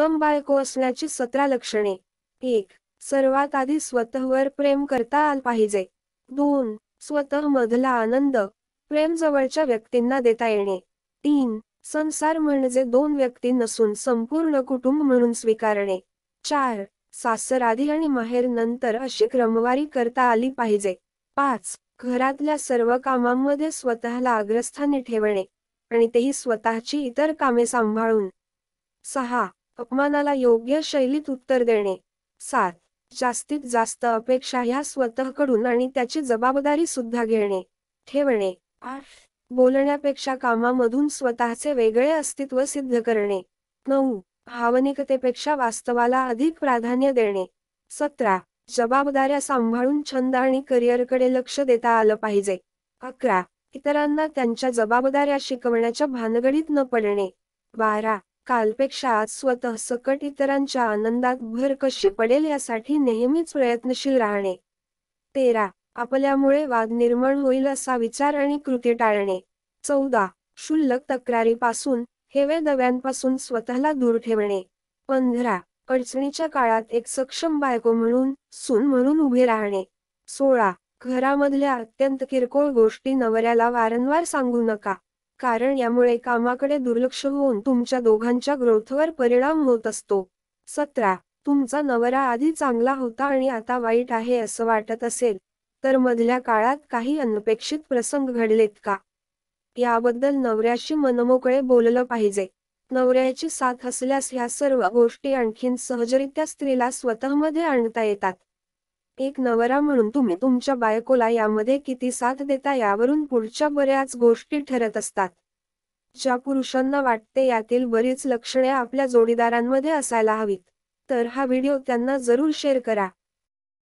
उत्तम बायको असण्याची सतरा लक्षणे एक सर्वात आधी स्वतःवर प्रेम करता आलं पाहिजे दोन स्वतः मधला आनंद प्रेम जवळच्या व्यक्तींना देता येणे तीन संसार म्हणजे दोन व्यक्ती नसून संपूर्ण कुटुंब म्हणून स्वीकारणे चार सासर आधी आणि माहेर नंतर अशी क्रमवारी करता आली पाहिजे पाच घरातल्या सर्व कामांमध्ये स्वतःला अग्रस्थानी ठेवणे आणि तेही स्वतःची इतर कामे सांभाळून सहा अपमानाला योग्य शैलीत उत्तर देणे सात जास्तीत जास्त अपेक्षा ह्या स्वतःकडून आणि त्याची जबाबदारी सुद्धा घेणे ठेवणे आठ बोलण्यापेक्षा कामामधून स्वतःचे वेगळे अस्तित्व सिद्ध करणे नऊ भावनिकतेपेक्षा वास्तवाला अधिक प्राधान्य देणे सतरा जबाबदाऱ्या सांभाळून छंद आणि करिअरकडे लक्ष देता आलं पाहिजे अकरा इतरांना त्यांच्या जबाबदाऱ्या शिकवण्याच्या भानगडीत न पडणे बारा कालपेक्षा स्वतः सकट इतरांच्या आनंदात भर कशी पडेल यासाठी नेहमीच प्रयत्नशील राहणे तेरा आपल्यामुळे वाद निर्माण होईल असा विचार आणि कृती टाळणे चौदा क्षुल्लक तक्रारीपासून हेवे दव्यांपासून स्वतःला दूर ठेवणे पंधरा अडचणीच्या काळात एक सक्षम बायको म्हणून सून म्हणून उभे राहणे सोळा घरामधल्या अत्यंत किरकोळ गोष्टी नवऱ्याला वारंवार सांगू नका कारण यामुळे कामाकडे दुर्लक्ष होऊन तुमच्या दोघांच्या ग्रोथवर परिणाम होत असतो सतरा तुमचा नवरा आधी चांगला होता आणि आता वाईट आहे असं वाटत असेल तर मधल्या काळात काही अनपेक्षित प्रसंग घडलेत का याबद्दल नवऱ्याशी मनमोकळे बोललं पाहिजे नवऱ्याची साथ असल्यास ह्या सर्व गोष्टी आणखीन सहजरित्या स्त्रीला स्वतःमध्ये आणता येतात एक नवरा म्हणून तुम्ही तुमच्या बायकोला यामध्ये किती साथ देता यावरून पुढच्या बऱ्याच गोष्टी ठरत असतात ज्या पुरुषांना वाटते यातील बरीच लक्षणे आपल्या जोडीदारांमध्ये असायला हवीत तर हा व्हिडिओ त्यांना जरूर शेअर करा